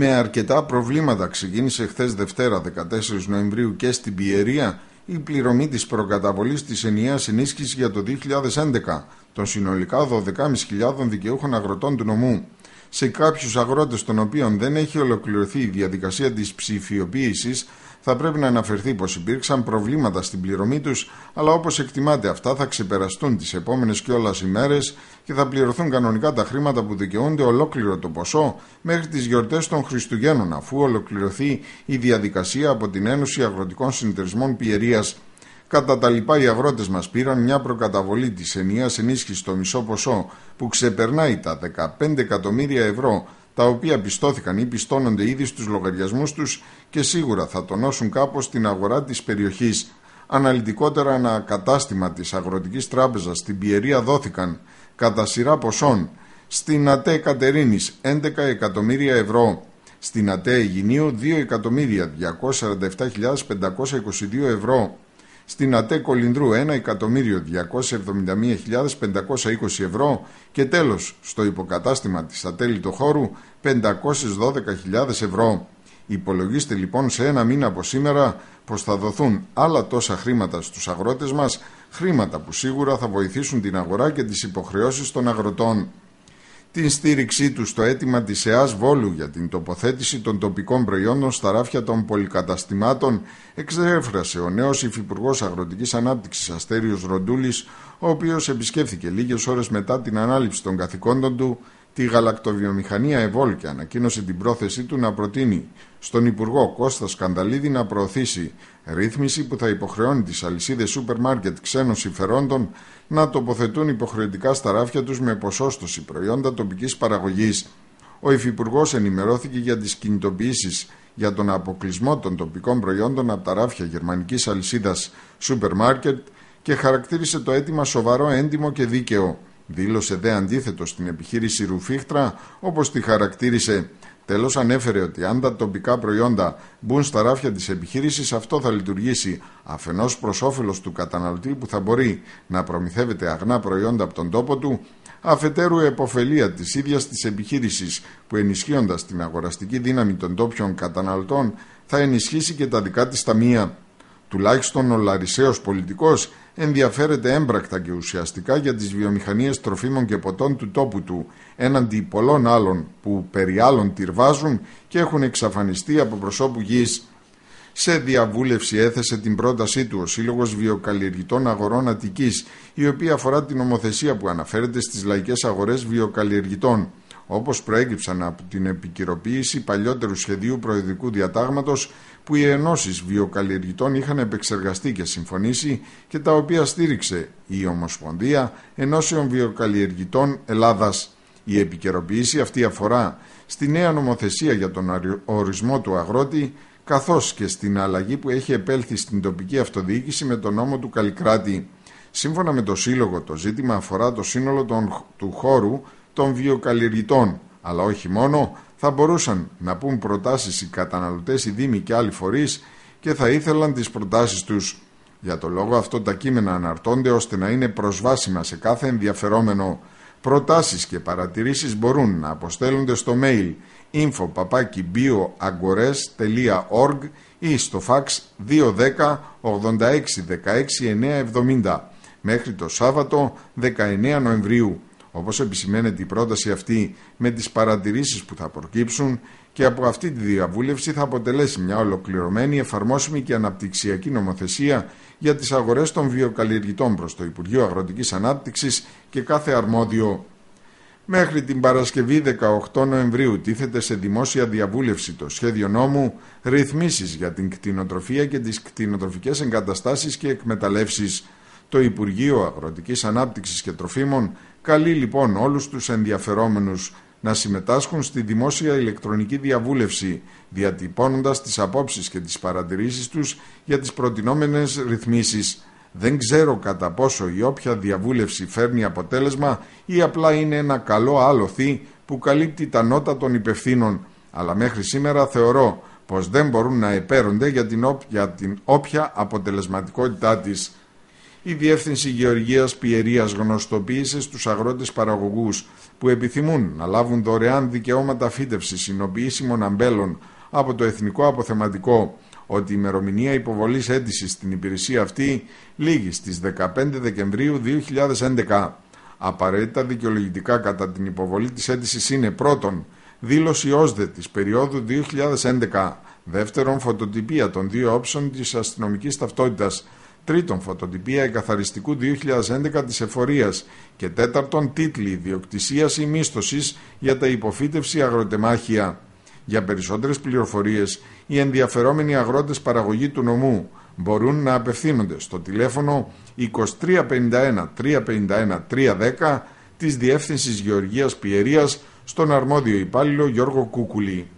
με αρκετά προβλήματα. Ξεκίνησε χθες Δευτέρα 14 Νοεμβρίου και στην Πιερία η πληρωμή της προκαταβολής της ενιαίας ενίσχυσης για το 2011 των συνολικά 12.500 δικαιούχων αγροτών του νομού. Σε κάποιους αγρότες των οποίων δεν έχει ολοκληρωθεί η διαδικασία της ψηφιοποίησης θα πρέπει να αναφερθεί πως υπήρξαν προβλήματα στην πληρωμή τους, αλλά όπως εκτιμάται αυτά θα ξεπεραστούν τις επόμενες κιόλας ημέρες και θα πληρωθούν κανονικά τα χρήματα που δικαιούνται ολόκληρο το ποσό μέχρι τις γιορτές των Χριστουγέννων, αφού ολοκληρωθεί η διαδικασία από την Ένωση Αγροτικών Συνεταιρισμών Πιερίας. Κατά τα λοιπά, οι αγρότες μας πήραν μια προκαταβολή της ενιαία ενίσχυσης στο μισό ποσό που ξεπερνάει τα 15 εκατομμύρια ευρώ τα οποία πιστώθηκαν ή πιστώνονται ήδη στους λογαριασμούς τους και σίγουρα θα τονώσουν κάπως την αγορά της περιοχής. Αναλυτικότερα κατάστημα της Αγροτικής Τράπεζας στην Πιερία δόθηκαν κατά σειρά ποσών στην ΑΤΕ Κατερίνης 11 εκατομμύρια ευρώ, στην ΑΤΕ εκατομμύρια 2.247.522 ευρώ, στην ΑΤΕ Κολυνδρού 1.271.520 ευρώ και τέλος στο υποκατάστημα της του χώρου 512.000 ευρώ. Υπολογίστε λοιπόν σε ένα μήνα από σήμερα πως θα δοθούν άλλα τόσα χρήματα στους αγρότες μας, χρήματα που σίγουρα θα βοηθήσουν την αγορά και τις υποχρεώσεις των αγροτών την στήριξή του στο αίτημα της ΕΑΣ Βόλου για την τοποθέτηση των τοπικών προϊόντων στα ράφια των πολυκαταστημάτων εξέφρασε ο νέος Υφυπουργός Αγροτικής Ανάπτυξης Αστέριος Ροντούλης, ο οποίος επισκέφθηκε λίγες ώρες μετά την ανάληψη των καθηκόντων του Τη γαλακτοβιομηχανία Ευόλκια ανακοίνωσε την πρόθεσή του να προτείνει στον Υπουργό Κώστα Σκανδαλίδη να προωθήσει ρύθμιση που θα υποχρεώνει τις αλυσίδες σούπερ μάρκετ ξένων συμφερόντων να τοποθετούν υποχρεωτικά στα ράφια τους με ποσόστοση προϊόντα τοπικής παραγωγής. Ο Υφυπουργός ενημερώθηκε για τις κινητοποιήσεις για τον αποκλεισμό των τοπικών προϊόντων από τα ράφια γερμανικής αλυσίδας σούπερ μάρκετ και χαρακτήρισε το αίτημα σοβαρό, έντιμο και δίκαιο. Δήλωσε δε αντίθετο στην επιχείρηση Ρουφίχτρα, όπως τη χαρακτήρισε. Τέλος, ανέφερε ότι αν τα τοπικά προϊόντα μπουν στα ράφια της επιχείρησης, αυτό θα λειτουργήσει αφενός προς όφελος του καταναλωτή που θα μπορεί να προμηθεύεται αγνά προϊόντα από τον τόπο του, αφετέρου εποφελία της ίδιας της επιχείρησης που ενισχύοντας την αγοραστική δύναμη των τόπιων καταναλωτών θα ενισχύσει και τα δικά της ταμεία. Τουλάχιστον ο Λαρισαίος πολιτικός ενδιαφέρεται έμπρακτα και ουσιαστικά για τις βιομηχανίες τροφίμων και ποτών του τόπου του, έναντι πολλών άλλων που περί άλλων τυρβάζουν και έχουν εξαφανιστεί από προσώπου γης. Σε διαβούλευση έθεσε την πρότασή του ο Σύλλογος Βιοκαλλιεργητών Αγορών Αττικής, η οποία αφορά την νομοθεσία που αναφέρεται στις λαϊκές αγορές βιοκαλλιεργητών όπως προέκυψαν από την επικυροποίηση παλιότερου σχεδίου προεδρικού διατάγματος που οι ενώσεις βιοκαλλιεργητών είχαν επεξεργαστεί και συμφωνήσει και τα οποία στήριξε η Ομοσπονδία Ενώσεων Βιοκαλλιεργητών Ελλάδας. Η επικαιροποίηση αυτή αφορά στη νέα νομοθεσία για τον ορισμό του αγρότη, καθώς και στην αλλαγή που έχει επέλθει στην τοπική αυτοδιοίκηση με τον νόμο του Καλικράτη. Σύμφωνα με το Σύλλογο, το ζήτημα αφορά το σύνολο των, του χώρου των βιοκαλλιεργητών, αλλά όχι μόνο, θα μπορούσαν να πούν προτάσεις οι καταναλωτές, οι δήμοι και άλλοι φορείς και θα ήθελαν τις προτάσεις τους. Για το λόγο αυτό τα κείμενα αναρτώνται ώστε να είναι προσβάσιμα σε κάθε ενδιαφερόμενο. Προτάσεις και παρατηρήσεις μπορούν να αποστέλλονται στο mail info.bioagores.org ή στο fax 210 86 16 970 μέχρι το Σάββατο 19 Νοεμβρίου. Όπως επισημαίνεται η πρόταση αυτή με τις παρατηρήσεις που θα προκύψουν και από αυτή τη διαβούλευση θα αποτελέσει μια ολοκληρωμένη, εφαρμόσιμη και αναπτυξιακή νομοθεσία για τις αγορές των βιοκαλλιεργητών προς το Υπουργείο Αγροτικής Ανάπτυξης και κάθε αρμόδιο Μέχρι την Παρασκευή 18 Νοεμβρίου τίθεται σε δημόσια διαβούλευση το σχέδιο νόμου «Ρυθμίσεις για την κτηνοτροφία και τις κτηνοτροφικές εγκαταστάσεις και εκμεταλλεύσεις». Το Υπουργείο Αγροτικής Ανάπτυξης και Τροφίμων Καλεί λοιπόν όλους τους ενδιαφερόμενους να συμμετάσχουν στη δημόσια ηλεκτρονική διαβούλευση, διατυπώνοντας τις απόψεις και τις παρατηρήσεις τους για τις προτινόμενες ρυθμίσεις. Δεν ξέρω κατά πόσο η όποια διαβούλευση φέρνει αποτέλεσμα ή απλά είναι ένα καλό άλοθη που καλύπτει τα νότα των υπευθύνων, αλλά μέχρι σήμερα θεωρώ πως δεν μπορούν να επέρονται για την, όποια αποτελεσματικότητά της η Διεύθυνση Γεωργίας Πιερίας γνωστοποίησε στους αγρότες παραγωγούς που επιθυμούν να λάβουν δωρεάν δικαιώματα φύτευσης συνοποιήσιμων αμπέλων από το Εθνικό Αποθεματικό ότι η ημερομηνία υποβολής αίτησης στην υπηρεσία αυτή λήγει στις 15 Δεκεμβρίου 2011. Απαραίτητα δικαιολογητικά κατά την υποβολή της αίτησης είναι πρώτον δήλωση ΩΣΔΕ της περίοδου 2011, δεύτερον φωτοτυπία των δύο όψων της αστυνομικής ταυτότητας τρίτον φωτοτυπία εγκαθαριστικού 2011 της εφορίας και τέταρτον τίτλοι ιδιοκτησίας ή μίσθωσης για τα υποφύτευση αγροτεμάχια. Για περισσότερες πληροφορίες, οι ενδιαφερόμενοι αγρότες παραγωγή του νομού μπορούν να απευθύνονται στο τηλέφωνο 2351 351 310 της Διεύθυνσης Γεωργίας Πιερίας στον αρμόδιο υπάλληλο Γιώργο Κούκουλη.